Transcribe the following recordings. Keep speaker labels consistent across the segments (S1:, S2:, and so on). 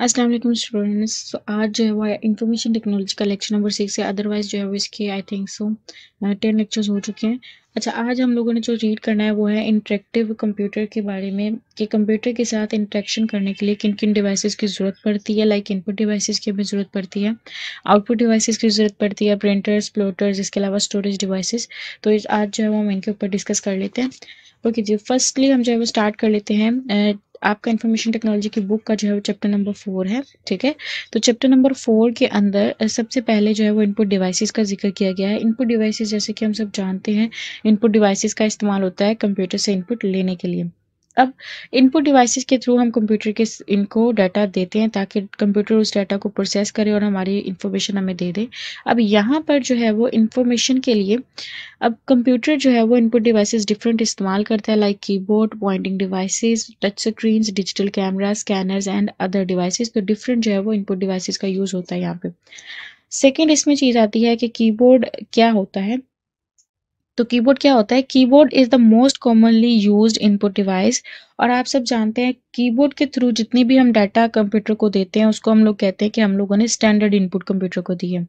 S1: अस्सलाम वालेकुम स्टूडेंट्स तो आज जो है वो इंफॉर्मेशन टेक्नोलॉजी का लेक्चर नंबर सिक्स है अदरवाइज जो है वो इसके I think so ten lectures हो चुके हैं अच्छा आज हम लोगों ने जो रीड करना है वो है इंटरेक्टिव कंप्यूटर के बारे में कि कंप्यूटर के साथ इंटरेक्शन करने के लिए किन किन डिवाइसेस की ज़रूरत पड़ती है लाइक इनपुट डिवाइसेस की भी ज़रूरत पड़ती है आउटपुट डिवाइसेस की ज़रूरत पड़ती है प्रिंटर्स प्लोटर्स इसके अलावा स्टोरेज डिवाइसेस तो आज जो है वो हम इनके ऊपर डिस्कस कर लेते हैं ओके जी फर्स्टली हम जो है वो स्टार्ट कर लेते हैं आपका इन्फॉर्मेशन टेक्नोलॉजी की बुक का जो है वो चैप्टर नंबर फोर है ठीक है तो चैप्टर नंबर फोर के अंदर सबसे पहले जो है वो इनपुट डिवाइसेस का जिक्र किया गया है इनपुट डिवाइसेस जैसे कि हम सब जानते हैं इनपुट डिवाइसेस का इस्तेमाल होता है कंप्यूटर से इनपुट लेने के लिए अब इनपुट डिवाइसेस के थ्रू हम कंप्यूटर के इनको डाटा देते हैं ताकि कंप्यूटर उस डाटा को प्रोसेस करे और हमारी इन्फॉर्मेशन हमें दे दे अब यहाँ पर जो है वो इन्फॉर्मेशन के लिए अब कंप्यूटर जो है वो इनपुट डिवाइसेस डिफरेंट इस्तेमाल करता है like keyboard pointing devices touch screen digital camera scanners and other devices तो डिफरेंट जो है वो इनपुट डिवाइसेज का यूज़ होता है यहाँ पर सेकेंड इसमें चीज़ आती है कि कीबोर्ड क्या होता है तो कीबोर्ड क्या होता है keyboard is the most commonly used input device और आप सब जानते हैं कीबोर्ड के थ्रू जितनी भी हम डाटा कंप्यूटर को देते हैं उसको हम लोग कहते हैं कि हम लोगों ने स्टैंडर्ड इनपुट कंप्यूटर को दी है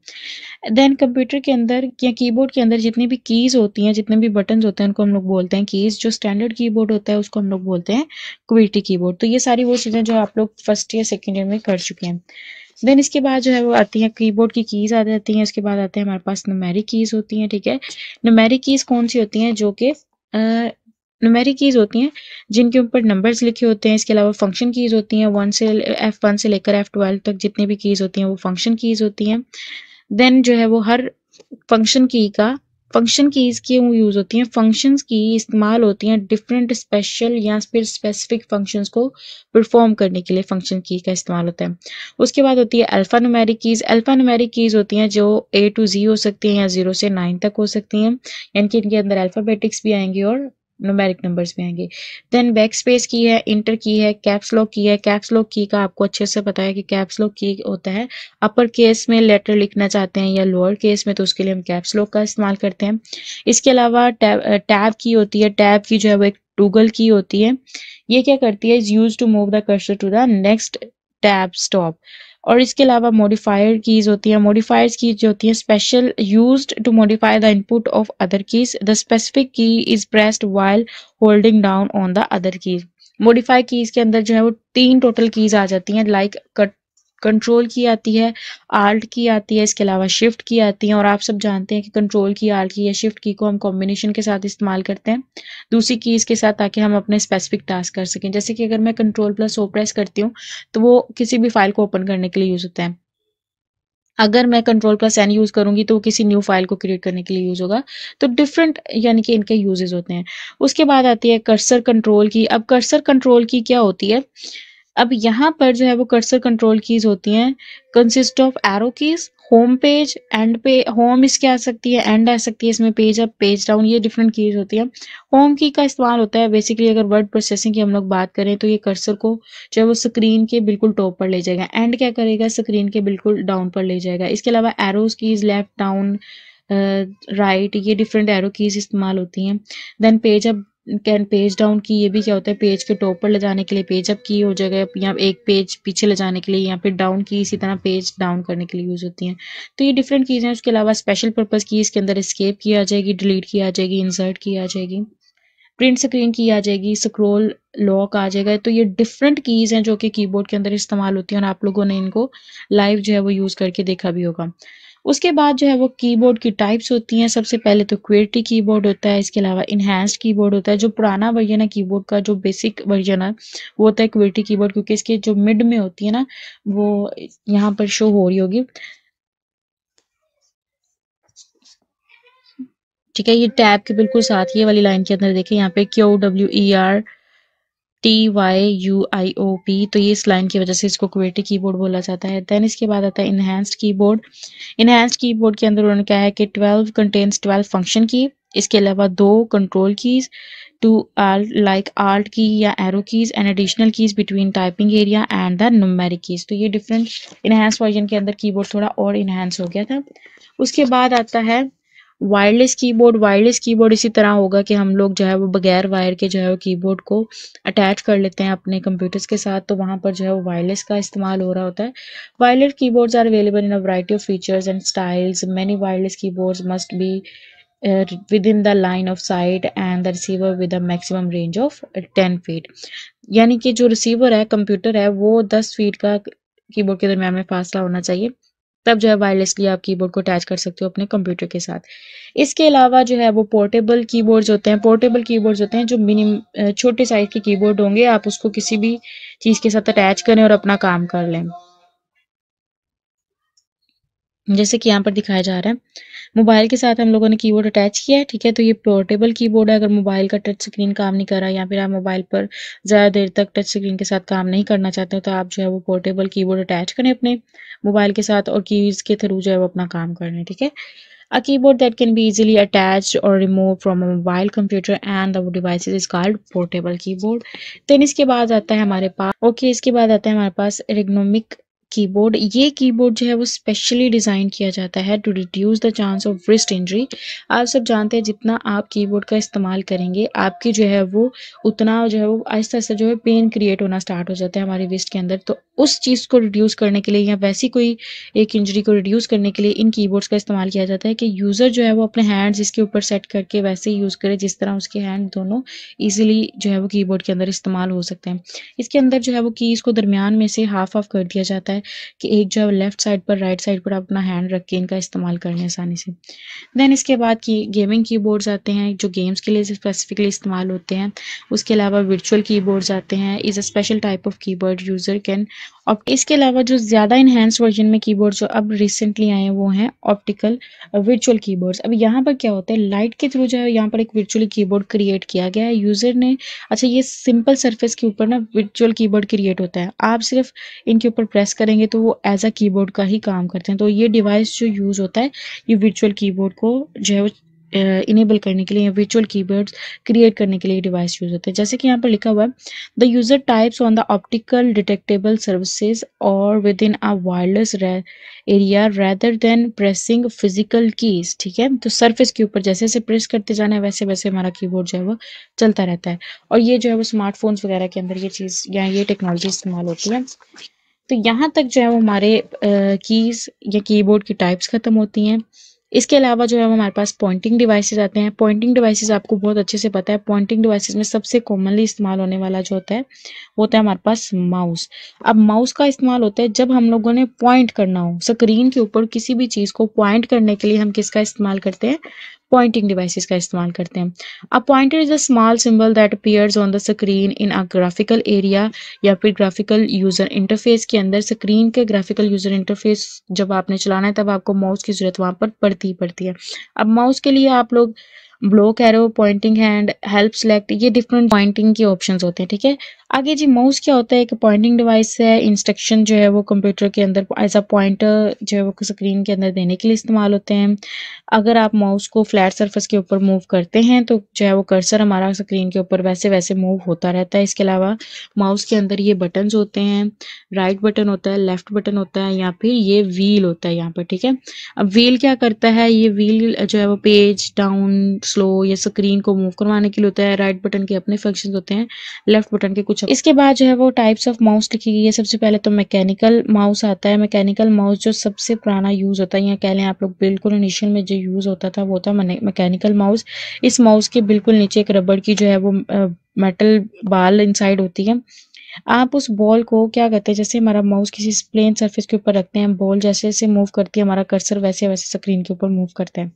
S1: देन कंप्यूटर के अंदर या कीबोर्ड के अंदर जितनी भी कीज़ होती हैं जितने भी बटन होते हैं उनको हम लोग बोलते हैं कीज़ जो स्टैंडर्ड की होता है उसको हम लोग बोलते हैं क्विटी की तो ये सारी वो चीज़ें जो आप लोग फर्स्ट ईयर सेकेंड ईयर में कर चुके हैं देन इसके बाद जो है वो आती है कीबोर्ड की कीज़ आ जाती हैं उसके बाद आते हैं हमारे पास नमेरिक कीज़ होती हैं ठीक है नुमेरिक कीज़ कौन सी होती हैं जो कि नुमेरिक कीज़ होती हैं जिनके ऊपर नंबर्स लिखे होते हैं इसके अलावा फंक्शन कीज़ होती हैं वन से एफ़ वन से लेकर एफ़ ट्वेल्व तक जितनी भी कीज़ होती हैं वो फंक्शन कीज़ होती हैं देन जो है वो हर फंक्शन की का फंक्शन कीज़ क्यों यूज़ होती हैं फंक्शंस की इस्तेमाल होती हैं डिफरेंट स्पेशल या फिर स्पेसिफिक फंक्शंस को परफॉर्म करने के लिए फंक्शन की का इस्तेमाल होता है उसके बाद होती है alphanumeric keys alphanumeric keys होती हैं जो ए टू जी हो सकती हैं या ज़ीरो से नाइन तक हो सकती हैं यानी कि इनके अंदर अल्फ़ाबेटिक्स भी आएंगे और नोमेरिक नंबर्स में आएंगे देन बैक स्पेस की है इंटर की है कैप्स लॉक की है कैप्स लॉक की का आपको अच्छे से पता है कि कैप्स लॉक की होता है अपर केस में लेटर लिखना चाहते हैं या लोअर केस में तो उसके लिए हम कैप्स लॉक का इस्तेमाल करते हैं इसके अलावा टैब टैब की होती है टैब की जो है वो एक टूगल की होती है ये क्या करती है is use to move the cursor to the next tab stop और इसके अलावा मॉडिफायर कीज़ होती हैं मॉडिफायर्स कीज जो होती हैं special used to modify the input of other keys the specific key is pressed while holding down on the other keys modify keys के अंदर जो है वो तीन टोटल कीज़ आ जाती हैं लाइक कट कंट्रोल की आती है आल्ट की आती है इसके अलावा शिफ्ट की आती है और आप सब जानते हैं कि कंट्रोल की आल्ट की या शिफ्ट की को हम कॉम्बिनेशन के साथ इस्तेमाल करते हैं दूसरी कीज़ के साथ ताकि हम अपने स्पेसिफिक टास्क कर सकें जैसे कि अगर मैं कंट्रोल प्लस ओ प्रेस करती हूँ तो वो किसी भी फाइल को ओपन करने के लिए यूज़ होता है अगर मैं कंट्रोल प्लस एन यूज़ करूँगी तो वो किसी न्यू फाइल को क्रिएट करने के लिए यूज़ होगा तो डिफरेंट यानी कि इनके यूजेज़ होते हैं उसके बाद आती है कर्सर कंट्रोल की अब कर्सर कंट्रोल की क्या होती है अब यहाँ पर जो है वो कर्सर कंट्रोल कीज होती हैं consist of arrow keys home page end पे होम इसकी आ सकती है एंड आ सकती है इसमें पेज अप पेज डाउन ये डिफरेंट कीज होती है होम की का इस्तेमाल होता है बेसिकली अगर वर्ड प्रोसेसिंग की हम लोग बात करें तो ये कर्सर को जो है वो स्क्रीन के बिल्कुल टॉप पर ले जाएगा एंड क्या करेगा स्क्रीन के बिल्कुल डाउन पर ले जाएगा इसके अलावा arrows keys left down right ये डिफरेंट एरो कीज इस्तेमाल होती हैं then page up can page down key ये भी क्या होता है पेज के टॉप पर ले जाने के लिए पेज अप की हो जाएगा यहाँ एक पेज पीछे ले जाने के लिए यहाँ पे डाउन की इसी तरह पेज डाउन करने के लिए यूज़ होती हैं तो ये डिफरेंट कीज़ हैं उसके अलावा स्पेशल पर्पज़ की इसके अंदर स्केप की आ जाएगी डिलीट की आ जाएगी इंसर्ट की आ जाएगी प्रिंट स्क्रीन की आ जाएगी स्क्रोल लॉक आ जाएगा तो ये डिफरेंट कीज़ हैं जो कि कीबोर्ड के अंदर इस्तेमाल होती हैं और आप लोगों ने इनको लाइव जो है वो यूज़ करके देखा भी होगा उसके बाद जो है वो कीबोर्ड की टाइप्स होती हैं सबसे पहले तो क्वेटी कीबोर्ड होता है इसके अलावा इन्हेंस्ड कीबोर्ड होता है जो पुराना वर्जन है कीबोर्ड का जो बेसिक वर्जन है वो होता है क्वेटी कीबोर्ड क्योंकि इसके जो मिड में होती है ना वो यहाँ पर शो हो रही होगी ठीक है ये टैब के बिल्कुल साथ ये वाली लाइन के अंदर देखिए यहाँ पे Q W E R T Y U I O P तो ये इस लाइन की वजह से इसको की कीबोर्ड बोला जाता है देन इसके बाद आता है इन्हेंस्ड कीबोर्ड इन्हेंस्ड कीबोर्ड के अंदर उन्होंने कहा है कि ट्वेल्व कंटेन्स ट्वेल्व फंक्शन की इसके अलावा दो control keys two are like alt key या arrow keys and additional keys between typing area and the numeric keys तो ये डिफरेंट इन्हेंस वर्जन के अंदर कीबोर्ड थोड़ा और इन्हेंस हो गया था उसके बाद आता है वायरलेस कीबोर्ड वायरलेस कीबोर्ड इसी तरह होगा कि हम लोग जो है वो बगैर वायर के जो है वो कीबोर्ड को अटैच कर लेते हैं अपने कंप्यूटर्स के साथ तो वहाँ पर जो है वो वायरलेस का इस्तेमाल हो रहा होता है wireless keyboards are available in a variety of features and styles many wireless keyboards must be in the line of sight and the receiver with a maximum range of ten feet यानी कि जो receiver है computer है वो दस feet का keyboard के दरम्यान में फासला होना चाहिए तब जो है वायरलेसली आप कीबोर्ड को अटैच कर सकते हो अपने कंप्यूटर के साथ इसके अलावा जो है वो पोर्टेबल कीबोर्ड्स होते हैं पोर्टेबल कीबोर्ड्स होते हैं जो मिनिम छोटे साइज़ के कीबोर्ड होंगे आप उसको किसी भी चीज़ के साथ अटैच करें और अपना काम कर लें जैसे कि यहाँ पर दिखाया जा रहा है मोबाइल के साथ हम लोगों ने कीबोर्ड अटैच किया है ठीक है तो ये पोर्टेबल कीबोर्ड है अगर मोबाइल का टच स्क्रीन काम नहीं कर रहा या फिर आप मोबाइल पर ज़्यादा देर तक टच स्क्रीन के साथ काम नहीं करना चाहते तो आप जो है वो पोर्टेबल कीबोर्ड अटैच करें अपने मोबाइल के साथ और कीज़ के थ्रू जो है वो अपना काम करें ठीक है a keyboard that can be easily attached or removed from a mobile computer and the devices is called portable keyboard. Then इसके बाद आता है हमारे पास ओके okay, इसके बाद आता है हमारे पास ergonomic कीबोर्ड ये कीबोर्ड जो है वो स्पेशली डिज़ाइन किया जाता है to reduce the chance of wrist injury आप सब जानते हैं जितना आप कीबोर्ड का इस्तेमाल करेंगे आपकी जो है वो उतना जो है वो आहिस्ता आहिस्ता जो है पेन क्रिएट होना स्टार्ट हो जाता है हमारी वेस्ट के अंदर तो उस चीज़ को रिड्यूस करने के लिए या वैसी कोई एक इंजरी को रिड्यूस करने के लिए इन कीबोर्ड्स का इस्तेमाल किया जाता है कि यूज़र जो है वो अपने हैंड्स इसके ऊपर सेट करके वैसे ही यूज़ करे जिस तरह उसके हैंड दोनों ईजिली जो है वो कीबोर्ड के अंदर इस्तेमाल हो सकते हैं इसके अंदर जो है वो कीज़ को दरमियान में से हाफ ऑफ कर दिया जाता है कि एक जो है लेफ्ट साइड पर राइट साइड पर आप अपना हैंड रख के इनका इस्तेमाल करें आसानी से देन इसके बाद की गेमिंग कीबोर्ड्स आते हैं जो गेम्स के लिए स्पेसिफिकली इस्तेमाल होते हैं उसके अलावा वर्चुअल कीबोर्ड्स आते हैं is a special type of keyboard user can और इसके अलावा जो ज़्यादा इन्हेंस्ड वर्जन में कीबोर्ड जो अब रिसेंटली आए हैं वो हैं ऑप्टिकल वर्चुअल कीबोर्ड्स अब यहाँ पर क्या होता है लाइट के थ्रू जो है यहाँ पर एक वर्चुअल कीबोर्ड क्रिएट किया गया है यूज़र ने अच्छा ये सिंपल सरफेस के ऊपर ना वर्चुअल कीबोर्ड क्रिएट होता है आप सिर्फ इनके ऊपर प्रेस करेंगे तो वो एज अ कीबोर्ड का ही काम करते हैं तो ये डिवाइस जो यूज़ होता है ये वर्चुअल कीबोर्ड को जो है वो इनेबल करने के लिए वर्चुअल कीबोर्ड्स क्रिएट करने के लिए डिवाइस यूज होते हैं जैसे कि यहाँ पर लिखा हुआ है the user types on the optical detectable services और within a wireless area rather than pressing physical keys ठीक है तो सर्फेस के ऊपर जैसे जैसे प्रेस करते जाना है वैसे वैसे हमारा कीबोर्ड जो है वो चलता रहता है और ये जो है वो स्मार्टफोन्स वगैरह के अंदर ये चीज़ या ये टेक्नोलॉजी इस्तेमाल होती है तो यहाँ तक जो है वो हमारे कीज़ या कीबोर्ड की टाइप्स ख़त्म होती हैं इसके अलावा जो है हमारे पास पॉइंटिंग डिवाइसेज आते हैं पॉइंटिंग डिवाइसेज आपको बहुत अच्छे से पता है पॉइंटिंग डिवाइसेज में सबसे कॉमनली इस्तेमाल होने वाला जो होता है वो होता है हमारे पास माउस अब माउस का इस्तेमाल होता है जब हम लोगों ने पॉइंट करना हो स्क्रीन के ऊपर किसी भी चीज़ को पॉइंट करने के लिए हम किसका इस्तेमाल करते हैं पॉइंटिंग डिवाइसेस का इस्तेमाल करते हैं a pointer is a small symbol that appears on the screen in a graphical area या फिर ग्राफिकल यूज़र इंटरफेस के अंदर स्क्रीन के ग्राफिकल यूज़र इंटरफेस जब आपने चलाना है तब आपको माउस की ज़रूरत वहां पर पड़ती ही पड़ती है अब माउस के लिए आप लोग block arrow pointing hand help select ये डिफरेंट पॉइंटिंग के ऑप्शंस होते हैं ठीक है आगे जी माउस क्या होता है एक पॉइंटिंग डिवाइस है इंस्ट्रक्शन जो है वो कंप्यूटर के अंदर एज अ पॉइंटर जो है वो स्क्रीन के अंदर देने के लिए इस्तेमाल होते हैं अगर आप माउस को फ्लैट सरफेस के ऊपर मूव करते हैं तो जो है वो कर्सर हमारा स्क्रीन के ऊपर वैसे वैसे मूव होता रहता है इसके अलावा माउस के अंदर ये बटन होते हैं राइट बटन होता है लेफ्ट बटन होता है या फिर ये व्हील होता है यहाँ पर ठीक है अब व्हील क्या करता है ये व्हील जो है वो पेज डाउन स्लो या स्क्रीन को मूव करवाने के लिए होता है राइट बटन के अपने फंक्शन होते हैं लेफ्ट बटन के कुछ अच्छा इसके बाद जो है वो टाइप्स ऑफ माउस लिखी गई है सबसे पहले तो मैकेनिकल माउस आता है मैकेनिकल माउस जो सबसे पुराना यूज़ होता है या कह लें आप लोग बिल्कुल इनिशियल में जो यूज़ होता था वो था मैकेनिकल माउस इस माउस के बिल्कुल नीचे एक रबड़ की जो है वो मेटल बाल इनसाइड होती है आप उस बॉल को क्या कहते हैं जैसे हमारा माउस किसी प्लेन सरफेस के ऊपर रखते हैं बॉल जैसे जैसे मूव करती है हमारा कर्सर वैसे वैसे स्क्रीन के ऊपर मूव करते हैं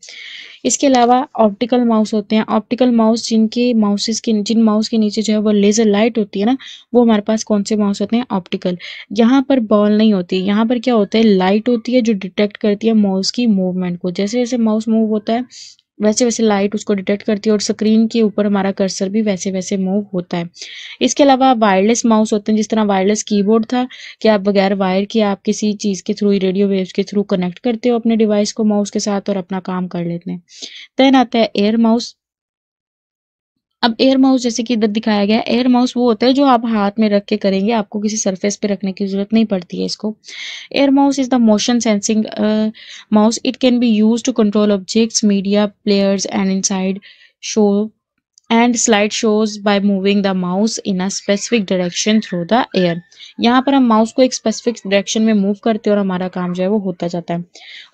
S1: इसके अलावा ऑप्टिकल माउस होते हैं ऑप्टिकल माउस जिनके माउसेस के जिन माउस के नीचे जो है वो लेज़र लाइट होती है ना वो हमारे पास कौन से माउस होते हैं ऑप्टिकल यहाँ पर बॉल नहीं होती यहाँ पर क्या होता है लाइट होती है जो डिटेक्ट करती है माउस की मूवमेंट को जैसे जैसे माउस मूव होता है वैसे वैसे लाइट उसको डिटेक्ट करती है और स्क्रीन के ऊपर हमारा कर्सर भी वैसे वैसे मूव होता है इसके अलावा वायरलेस माउस होते हैं जिस तरह वायरलेस कीबोर्ड था कि आप बगैर वायर के आप किसी चीज़ के थ्रू रेडियो वेव्स के थ्रू कनेक्ट करते हो अपने डिवाइस को माउस के साथ और अपना काम कर लेते हैं देन आता है एयर माउस अब एयर माउस जैसे कि इधर दिखाया गया एयर माउस वो होता है जो आप हाथ में रख के करेंगे आपको किसी सरफेस पे रखने की जरूरत नहीं पड़ती है इसको air mouse is the motion sensing mouse it can be use to control objects media players and inside show and slide shows by moving the mouse in a specific direction through the air यहाँ पर हम mouse को एक specific direction में move करते हैं और हमारा काम जो है वो होता जाता है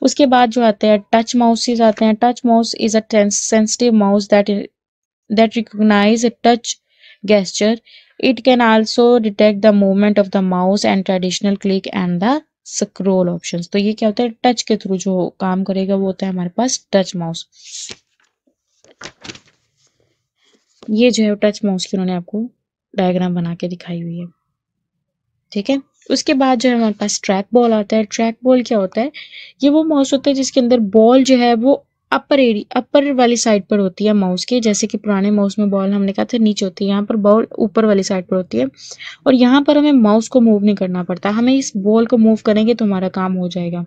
S1: उसके बाद जो आते हैं टच माउसेज आते हैं touch mouse is a sensitive mouse that that recognize a touch gesture. It can also detect the movement of the mouse and traditional click and the scroll options तो ये क्या होता है touch के through जो काम करेगा वो होता है हमारे पास touch mouse ये जो है टच माउस की उन्होंने आपको डायग्राम बना के दिखाई हुई है ठीक है उसके बाद जो है हमारे पास ट्रैक बॉल आता है ट्रैक बॉल क्या होता है ये वो माउस होता है जिसके अंदर बॉल जो है वो अपर एरी अपर वाली साइड पर होती है माउस के जैसे कि पुराने माउस में बॉल हमने कहा था नीचे होती है यहाँ पर बॉल ऊपर वाली साइड पर होती है और यहाँ पर हमें माउस को मूव नहीं करना पड़ता हमें इस बॉल को मूव करेंगे तो हमारा काम हो जाएगा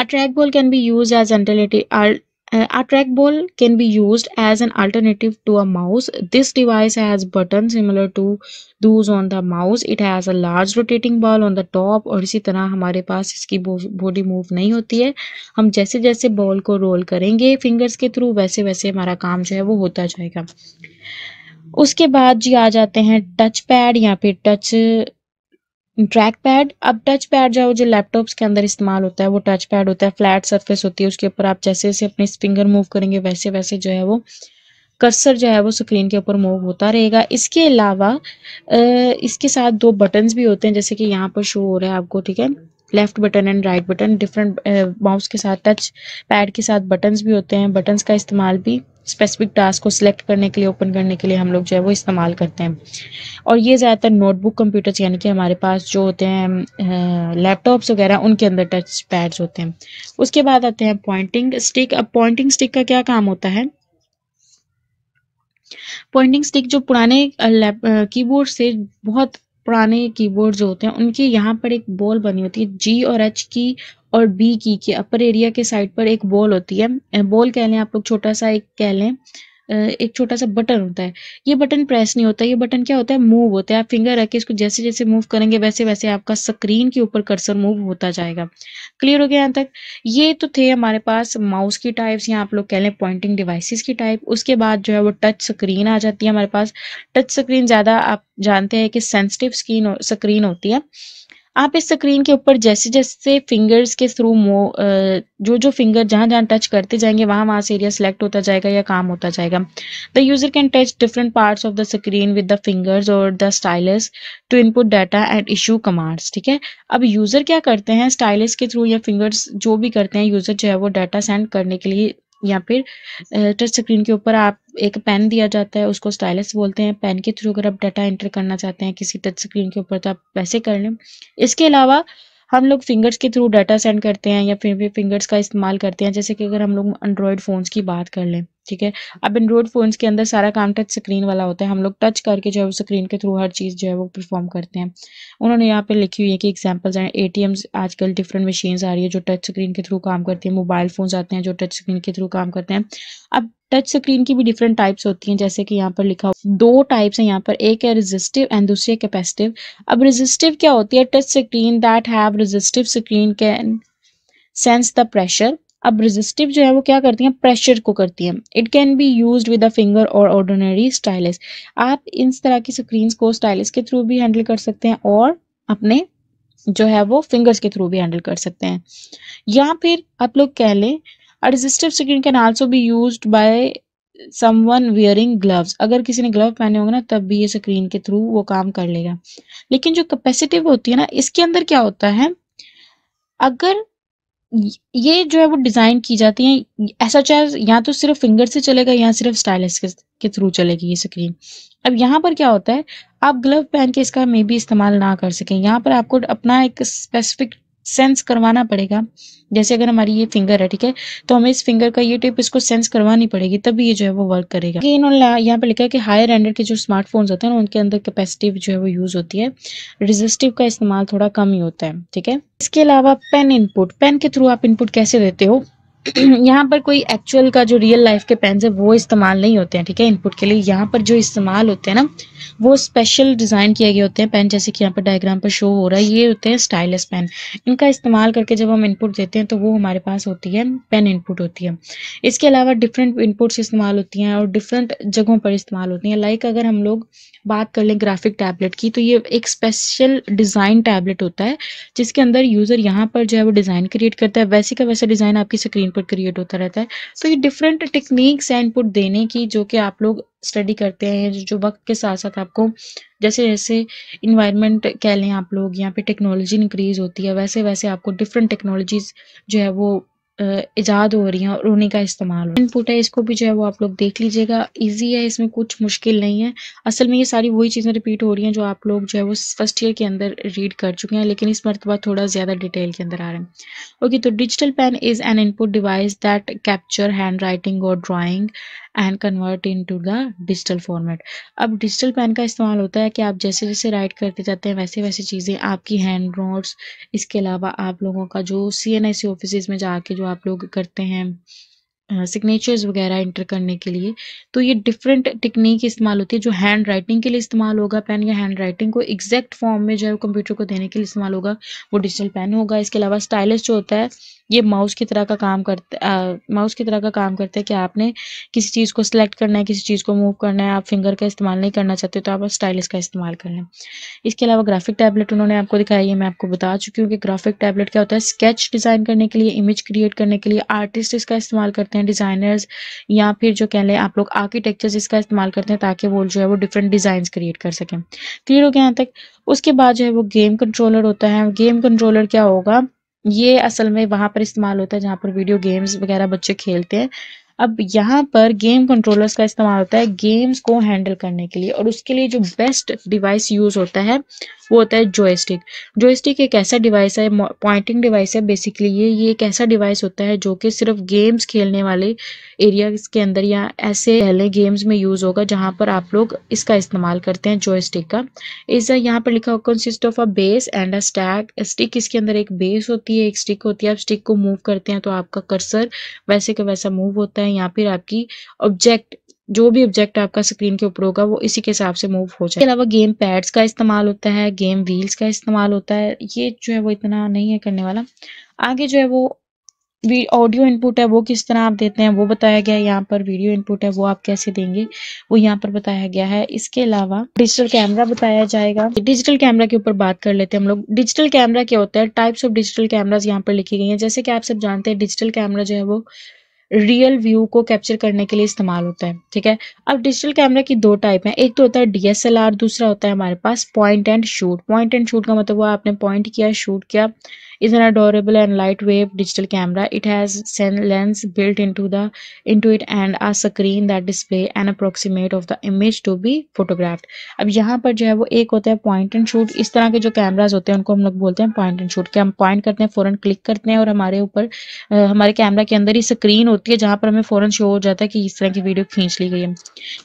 S1: A ball can be use as alternative a trackball can be used as an alternative to a mouse. This device has buttons similar to those on the mouse. It has a large rotating ball on the top aur isi tarah hamare paas iski body move nahi hoti hai hum jaise jaise ball ko roll karenge fingers ke through waise waise hamara kaam jo hai wo hota jayega uske baad ji aa jate hain touch pad ya phir touch track pad अब touch pad जो जो laptops के अंदर इस्तेमाल होता है वो touch pad होता है फ्लैट सरफेस होती है उसके ऊपर आप जैसे जैसे अपने फिंगर मूव करेंगे वैसे वैसे जो है वो कर्सर जो है वो स्क्रीन के ऊपर मूव होता रहेगा इसके अलावा इसके साथ दो बटन्स भी होते हैं जैसे कि यहाँ पर शो हो रहा है आपको ठीक है left button and right button different mouse के साथ टच पैड के साथ बटन्स भी होते हैं बटन्स का इस्तेमाल भी स्पेसिफिक टास्क को सिलेक्ट करने के लिए ओपन करने के लिए हम लोग जो है वो इस्तेमाल करते हैं और ये ज़्यादातर नोटबुक कंप्यूटर्स यानी कि हमारे पास जो होते हैं लैपटॉप्स वगैरह उनके अंदर टच पैड्स होते हैं उसके बाद आते हैं पॉइंटिंग स्टिक अब पॉइंटिंग स्टिक का क्या काम होता है पॉइंटिंग स्टिक जो पुराने कीबोर्ड से बहुत पुराने कीबोर्ड जो होते हैं उनके यहाँ पर एक बॉल बनी होती है जी और एच की और बी की के अपर एरिया के साइड पर एक बॉल होती है बॉल कह लें आप लोग छोटा सा एक कह लें एक छोटा सा बटन होता है ये बटन प्रेस नहीं होता ये बटन क्या होता है मूव होता है आप फिंगर रख के इसको जैसे जैसे मूव करेंगे वैसे वैसे आपका स्क्रीन के ऊपर कर्सर मूव होता जाएगा क्लियर हो गया यहाँ तक ये तो थे हमारे पास माउस की टाइप्स या आप लोग कह लें पॉइंटिंग डिवाइसेस की टाइप उसके बाद जो है वो टच स्क्रीन आ जाती है हमारे पास टच स्क्रीन ज़्यादा आप जानते हैं कि सेंसिटिव स्क्रीन स्क्रीन होती है आप इस स्क्रीन के ऊपर जैसे जैसे फिंगर्स के थ्रू मो जो जो फिंगर जहां जहां टच करते जाएंगे वहां वहां से एरिया सेलेक्ट होता जाएगा या काम होता जाएगा the user can touch different part of the screen with the fingers और the stylus to input data and issue commands ठीक है अब यूजर क्या करते हैं स्टाइलस के थ्रू या फिंगर्स जो भी करते हैं यूजर जो है वो डाटा सेंड करने के लिए या फिर टच स्क्रीन के ऊपर आप एक पेन दिया जाता है उसको स्टाइलस बोलते हैं पेन के थ्रू अगर आप डाटा एंटर करना चाहते हैं किसी टच स्क्रीन के ऊपर तो आप वैसे कर लें इसके अलावा हम लोग फिंगर्स के थ्रू डाटा सेंड करते हैं या फिर फिंगर्स का इस्तेमाल करते हैं जैसे कि अगर हम लोग एंड्रॉयड फ़ोन्स की बात कर लें ठीक है अब एंड्रॉयड फ़ोन्स के अंदर सारा काम टच स्क्रीन वाला होता है हम लोग टच करके जो है वो स्क्रीन के थ्रू हर चीज़ जो है वो परफॉर्म करते हैं उन्होंने यहाँ पे लिखी हुई है कि एग्जांपल्स हैं एटीएम्स आजकल डिफरेंट मशीन्स आ रही है जो टच स्क्रीन के थ्रू काम करती है मोबाइल फ़ोन्स आते हैं जो टच स्क्रीन के थ्रू काम करते हैं अब टच स्क्रीन की भी डिफरेंट टाइप्स होती हैं जैसे कि यहाँ पर लिखा दो टाइप्स हैं यहाँ पर एक है रेजिस्टिव एंड दूसरी है कैपेसिटिव अब रेजिस्टिव क्या होती है touch screen that have resistive screen can sense the pressure अब रेजिस्टिव जो है वो क्या करती हैं प्रेशर को करती हैं it can be use with a finger और ऑर्डिनरी स्टाइलिस आप इन तरह की स्क्रीन को स्टाइलिस के थ्रू भी हैंडल कर सकते हैं और अपने जो है वो फिंगर्स के थ्रू भी हैंडल कर सकते हैं या फिर आप लोग कह लें resistive screen can also be use by someone wearing gloves अगर किसी ने ग्लव पहने होंगे ना तब भी ये स्क्रीन के थ्रू वो काम कर लेगा लेकिन जो कैपेसिटिव होती है ना इसके अंदर क्या होता है अगर ये जो है वो डिज़ाइन की जाती है ऐसा चाहे या तो सिर्फ फिंगर से चलेगा या सिर्फ स्टाइलिस के, के थ्रू चलेगी ये स्क्रीन अब यहाँ पर क्या होता है आप ग्लव पहन के इसका मे बी इस्तेमाल ना कर सकें यहाँ पर आपको अपना एक स्पेसिफिक सेंस करवाना पड़ेगा जैसे अगर हमारी ये फिंगर है ठीक है तो हमें इस फिंगर का ये टिप इसको सेंस करवानी पड़ेगी तभी ये जो है वो वर्क करेगा कि इन्होंने यहाँ पे लिखा है कि हायर एंडेड के जो स्मार्टफोन्स होते हैं उनके अंदर कैपेसिटिव जो है वो यूज़ होती है रिजिस्टिव का इस्तेमाल थोड़ा कम ही होता है ठीक है इसके अलावा पेन इनपुट पेन के थ्रू आप इनपुट कैसे देते हो यहाँ पर कोई एक्चुअल का जो रियल लाइफ के पेन है वो इस्तेमाल नहीं होते हैं ठीक है इनपुट के लिए यहाँ पर जो इस्तेमाल होते हैं ना वो स्पेशल डिज़ाइन किए गए होते हैं पेन जैसे कि यहाँ पर डायग्राम पर शो हो रहा है ये होते हैं स्टाइलस पेन इनका इस्तेमाल करके जब हम इनपुट देते हैं तो वो हमारे पास होती है पेन इनपुट होती है इसके अलावा डिफरेंट इनपुट्स इस्तेमाल होती हैं और डिफरेंट जगहों पर इस्तेमाल होती हैं लाइक अगर हम लोग बात कर लें ग्राफिक टैबलेट की तो ये एक स्पेशल डिज़ाइन टैबलेट होता है जिसके अंदर यूज़र यहाँ पर जो है वो डिज़ाइन क्रिएट करता है वैसे का वैसा डिज़ाइन आपकी स्क्रीन पर क्रिएट होता रहता है तो ये डिफरेंट टेक्निक्स हैं इनपुट देने की जो कि आप लोग स्टडी करते हैं जो वक्त के साथ साथ आपको जैसे जैसे इन्वायरमेंट कह लें आप लोग यहाँ पे टेक्नोलॉजी इंक्रीज़ होती है वैसे वैसे आपको डिफरेंट टेक्नोलॉजीज़ जो है वो ईजाद हो रही हैं और उन्हीं का इस्तेमाल इनपुट है इसको भी जो है वो आप लोग देख लीजिएगा इजी है इसमें कुछ मुश्किल नहीं है असल में ये सारी वही चीज़ें रिपीट हो रही हैं जो आप लोग जो है वो फर्स्ट ईयर के अंदर रीड कर चुके हैं लेकिन इस मरतबा थोड़ा ज़्यादा डिटेल के अंदर आ रहे हैं ओके तो digital pen is an input device that capture handwriting और drawing and convert into the digital format अब डिजिटल पेन का इस्तेमाल होता है कि आप जैसे जैसे राइट करते जाते हैं वैसे वैसे चीज़ें आपकी हैंड नोट्स इसके अलावा आप लोगों का जो सी एन आई सी ऑफिस में जाके जो आप लोग करते हैं सिग्नेचर्स वगैरह इंटर करने के लिए तो ये डिफरेंट टेक्निक इस्तेमाल होती है जो हैंड राइटिंग के लिए इस्तेमाल होगा पेन या हैंड राइटिंग को एग्जैक्ट फॉर्म में जो है कंप्यूटर को देने के लिए इस्तेमाल होगा वो डिजिटल पेन होगा इसके अलावा स्टाइलिश जो होता है ये माउस की तरह का काम करता माउस की तरह का काम करता है कि आपने किसी चीज़ को सिलेक्ट करना है किसी चीज़ को मूव करना है आप फिंगर का इस्तेमाल नहीं करना चाहते तो आप स्टाइलिस का इस्तेमाल कर लें इसके अलावा ग्राफिक टैबलेट उन्होंने आपको दिखाई है मैं आपको बता चुकी हूँ कि ग्राफिक टैबलेट क्या होता है स्केच डिज़ाइन करने के लिए इमेज क्रिएट करने के लिए आर्टिस्ट इसका इस्तेमाल करते हैं डिज़ाइनर्स या फिर जो कह लें आप लोग आर्किटेक्चर्स इसका इस्तेमाल करते हैं ताकि वो जो है वो डिफरेंट डिज़ाइन क्रिएट कर सकें क्लियर हो गया यहाँ तक उसके बाद जो है वो गेम कंट्रोलर होता है गेम कंट्रोलर क्या होगा ये असल में वहां पर इस्तेमाल होता है जहां पर वीडियो गेम्स वगैरह बच्चे खेलते हैं अब यहाँ पर गेम कंट्रोलर्स का इस्तेमाल होता है गेम्स को हैंडल करने के लिए और उसके लिए जो बेस्ट डिवाइस यूज़ होता है वो होता है जोयस्टिक जोयस्टिक एक ऐसा डिवाइस है पॉइंटिंग डिवाइस है बेसिकली ये ये एक ऐसा डिवाइस होता है जो कि सिर्फ गेम्स खेलने वाले एरिया के अंदर या ऐसे पहले गेम्स में यूज़ होगा जहाँ पर आप लोग इसका इस्तेमाल करते हैं जोयस्टिक का इस यहाँ पर लिखा होगा consist of a base and a stack stick इसके अंदर एक बेस होती है एक स्टिक होती है आप स्टिक को मूव करते हैं तो आपका कर्सर वैसे का वैसा मूव होता है है या फिर आपकी ऑब्जेक्ट जो भी ऑब्जेक्ट आपका स्क्रीन के ऊपर होगा वो इसी के हिसाब से मूव हो जाए इसके अलावा गेम पैड्स का इस्तेमाल होता है गेम व्हील्स का इस्तेमाल होता है ये जो है वो इतना नहीं है करने वाला आगे जो है वो ऑडियो इनपुट है वो किस तरह आप देते हैं वो बताया गया है यहाँ पर वीडियो इनपुट है वो आप कैसे देंगे वो यहाँ पर बताया गया है इसके अलावा डिजिटल कैमरा बताया जाएगा डिजिटल कैमरा के ऊपर बात कर लेते हैं हम लोग डिजिटल कैमरा क्या होता है टाइप्स ऑफ डिजिटल कैमराज यहाँ पर लिखी गई है जैसे कि आप सब जानते हैं डिजिटल कैमरा जो है वो रियल व्यू को कैप्चर करने के लिए इस्तेमाल होता है ठीक है अब डिजिटल कैमरा की दो टाइप है एक तो होता है डीएसएलआर दूसरा होता है हमारे पास point and shoot point and shoot का मतलब हुआ आपने पॉइंट किया शूट किया is an adorable and lightweight digital camera. It has lens built into the into it and a screen that display an approximate of the image to be photographed. अब यहाँ पर जो है वो एक होता है पॉइंट एंड शूट इस तरह के जो कैमराज होते हैं उनको हम लोग बोलते हैं पॉइंट एंड शूट के हम पॉइंट करते हैं फ़ौरन क्लिक करते हैं और हमारे ऊपर हमारे कैमरा के अंदर ही स्क्रीन होती है जहाँ पर हमें फ़ौरन शो हो जाता है कि इस तरह की वीडियो खींच ली गई है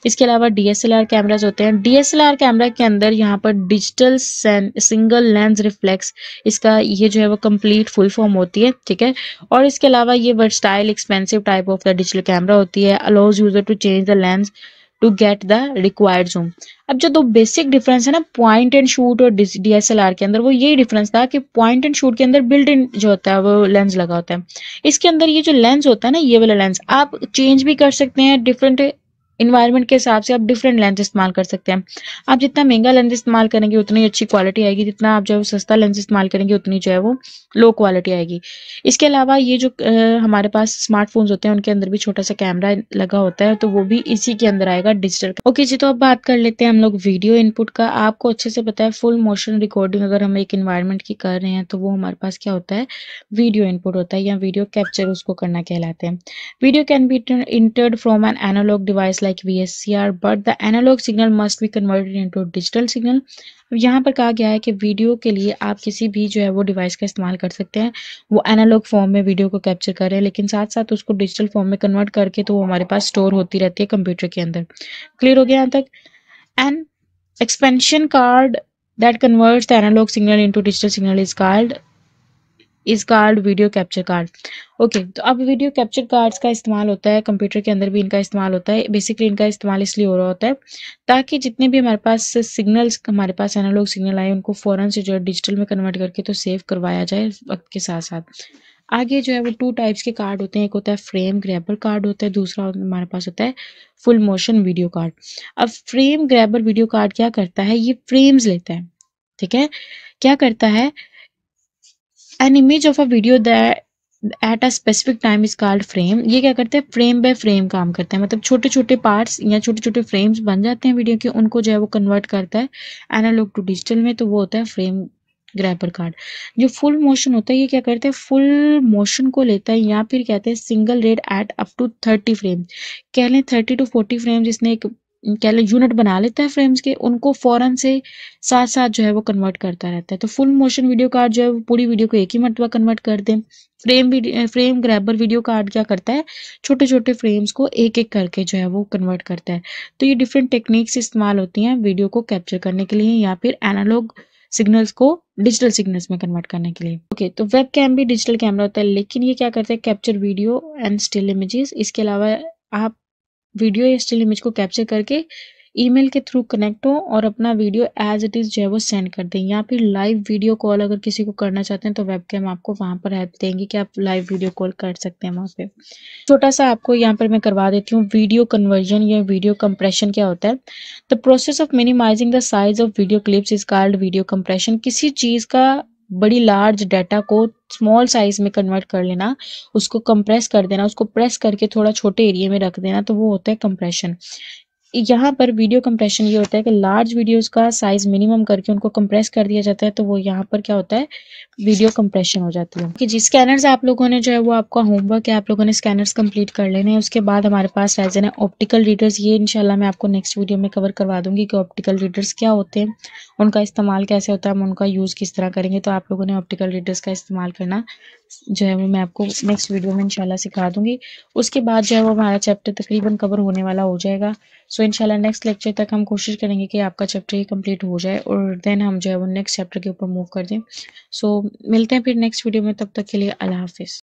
S1: इसके अलावा D S L R cameras होते हैं D S L R camera के अंदर यहाँ पर डिजिटल सिंगल लेंस रिफ्लेक्स इसका ये जो है वो कंप्लीट फुल फॉर्म होती है ठीक है और इसके अलावा ये word style expensive type of the digital camera होती है allows user to change the lens to get the required zoom अब जो दो बेसिक डिफरेंस है ना पॉइंट एंड शूट और डीएसएलआर के अंदर वो यही डिफरेंस था कि पॉइंट एंड शूट के अंदर बिल्ड इन जो होता है वो लेंस लगा होता है इसके अंदर ये जो लेंस होता है ना ये वाला लेंस आप चेंज भी कर सकते हैं डिफरेंट इन्वायरमेंट के हिसाब से आप डिफरेंट लेंस इस्तेमाल कर सकते हैं आप जितना महंगा लेंस इस्तेमाल करेंगे उतनी अच्छी क्वालिटी आएगी जितना आप जो है सस्ता लेंस इस्तेमाल करेंगे उतनी जो है वो लो क्वालिटी आएगी इसके अलावा ये जो आ, हमारे पास स्मार्टफोन्स होते हैं उनके अंदर भी छोटा सा कैमरा लगा होता है तो वो भी इसी के अंदर आएगा डिजिटल ओके जी तो अब बात कर लेते हैं हम लोग वीडियो इनपुट का आपको अच्छे से पता है फुल मोशन रिकॉर्डिंग अगर हम एक इन्वायरमेंट की कर रहे हैं तो वो हमारे पास क्या होता है वीडियो इनपुट होता है या वीडियो कैप्चर उसको करना कहलाते हैं video can be entered from an analog device like like VSCR but the analog signal must be converted into digital signal अब यहाँ पर कहा गया है कि वीडियो के लिए आप किसी भी जो है वो डिवाइस का इस्तेमाल कर सकते हैं वो एनालॉग फॉर्म में वीडियो को कैप्चर कर रहे हैं लेकिन साथ साथ उसको डिजिटल फॉर्म में कन्वर्ट करके तो वो हमारे पास स्टोर होती रहती है कंप्यूटर के अंदर क्लियर हो गया यहाँ तक and expansion card that converts the analog signal into digital signal is called इस card video capture card okay तो अब वीडियो कैप्चर कार्ड्स का इस्तेमाल होता है कंप्यूटर के अंदर भी इनका इस्तेमाल होता है बेसिकली इनका इस्तेमाल इसलिए हो रहा होता है ताकि जितने भी हमारे पास सिग्नल्स हमारे पास एनालॉग सिग्नल आए उनको फ़ौरन से जो है डिजिटल में कन्वर्ट करके तो सेव करवाया जाए वक्त के साथ साथ आगे जो है वो टू टाइप्स के कार्ड होते हैं एक होता है फ्रेम ग्रैबर कार्ड होता है दूसरा हमारे पास होता है फुल मोशन वीडियो कार्ड अब फ्रेम ग्रैबर वीडियो कार्ड क्या करता है ये फ्रेम्स लेता है ठीक है क्या करता है an image of a video that at a specific time is called frame ये क्या करते हैं फ्रेम बाय फ्रेम काम करते हैं मतलब छोटे छोटे पार्ट्स या छोटे छोटे फ्रेम्स बन जाते हैं वीडियो के उनको जो है वो कन्वर्ट करता है एनालॉग टू डिजिटल में तो वो होता है फ्रेम ग्रैपर कार्ड जो फुल मोशन होता है ये क्या करते हैं फुल मोशन को लेता है या फिर कहते हैं single rate at up to thirty frame कह लें थर्टी टू फोर्टी फ्रेम जिसने एक कह लें यूनिट बना लेता है फ्रेम्स के उनको फ़ौरन से साथ साथ जो है वो कन्वर्ट करता रहता है तो फुल मोशन वीडियो कार्ड जो है वो पूरी वीडियो को एक ही मरतबा कन्वर्ट कर दें frame frame grabber video card क्या करता है छोटे छोटे फ्रेम्स को एक एक करके जो है वो कन्वर्ट करता है तो ये डिफरेंट टेक्निक्स इस्तेमाल होती हैं वीडियो को कैप्चर करने के लिए या फिर एनालॉग सिग्नल्स को डिजिटल सिग्नल्स में कन्वर्ट करने के लिए ओके okay, तो वेब कैम भी डिजिटल कैमरा होता है लेकिन ये क्या करता है capture video and still images इसके अलावा आप वीडियो या स्टिल इमेज को कैप्चर करके ईमेल के थ्रू कनेक्ट हो और अपना वीडियो एज इट इज़ जो है वो सेंड कर दें या फिर लाइव वीडियो कॉल अगर किसी को करना चाहते हैं तो वेबकैम आपको वहाँ पर हेल्प देंगे कि आप लाइव वीडियो कॉल कर सकते हैं वहाँ पे छोटा सा आपको यहाँ पर मैं करवा देती हूँ वीडियो कन्वर्जन या वीडियो कंप्रेशन क्या होता है the process of minimising the size of video clips is called video compression किसी चीज़ का बड़ी लार्ज डाटा को स्मॉल साइज में कन्वर्ट कर लेना उसको कंप्रेस कर देना उसको प्रेस करके थोड़ा छोटे एरिया में रख देना तो वो होता है कंप्रेशन यहाँ पर वीडियो कंप्रेशन ये होता है कि लार्ज वीडियोस का साइज मिनिमम करके उनको कंप्रेस कर दिया जाता है तो वो यहाँ पर क्या होता है वीडियो कंप्रेशन हो जाती है कि जी स्कैनर्स आप लोगों ने जो है वो आपका होमवर्क है आप लोगों ने स्कैनर्स कंप्लीट कर लेने हैं उसके बाद हमारे पास रह है ऑप्टिकल रीडर्स ये इनशाला मैं आपको नेक्स्ट वीडियो में कवर करवा दूंगी कि ऑप्टिकल रीडर्स क्या होते हैं उनका इस्तेमाल कैसे होता है हम उनका यूज़ किस तरह करेंगे तो आप लोगों ने ऑप्टिकल रीडर्स का इस्तेमाल करना जो है वो मैं आपको नेक्स्ट वीडियो में इंशाल्लाह सिखा दूंगी उसके बाद जो है वो हमारा चैप्टर तकरीबन कवर होने वाला हो जाएगा सो इंशाल्लाह नेक्स्ट लेक्चर तक हम कोशिश करेंगे कि आपका चैप्टर ही कंप्लीट हो जाए और देन हम जो है वो नेक्स्ट चैप्टर के ऊपर मूव कर दें सो so, मिलते हैं फिर नेक्स्ट वीडियो में तब तक के लिए अल्लाह हाफिज़